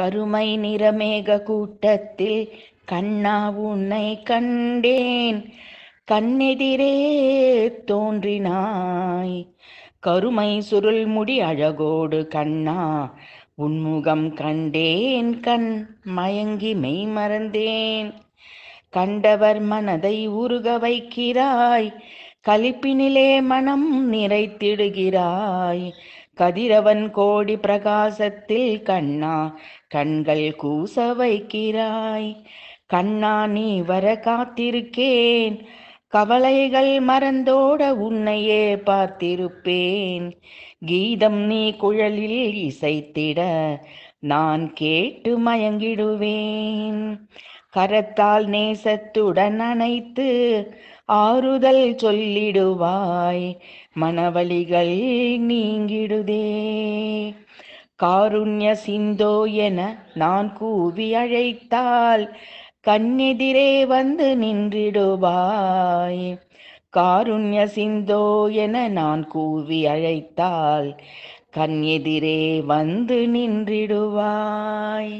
கருமை நிறமேக கூட்டத்தில் கண்ணா உன்னை கண்டேன் கண்ணெதிரே தோன்றினாய் கருமை சுருள் முடி அழகோடு கண்ணா உன்முகம் கண்டேன் கண் மயங்கி மெய் மறந்தேன் கண்டவர் மனதை உருக வைக்கிறாய் கலிப்பினிலே மனம் நிறைத்திடுகிறாய் கதிரவன் கோடி பிரகாசத்தில் கண்ணா கண்கள் கூச வைக்கிறாய் கண்ணா நீ வர காத்திருக்கேன் கவலைகள் மறந்தோட உன்னையே பார்த்திருப்பேன் கீதம் நீ குழலில் இசைத்திட நான் கேட்டு மயங்கிடுவேன் கரத்தால் நேசத்துடன் அணைத்து ஆறுதல் சொல்லிடுவாய் மனவழிகள் நீங்கிடுதே காருண்ய சிந்தோ என நான் கூவி அழைத்தால் கண்ணெதிரே வந்து நின்றிடுவாய் காருண்ய சிந்தோ என நான் கூவி அழைத்தால் கண்ணெதிரே வந்து நின்றிடுவாய்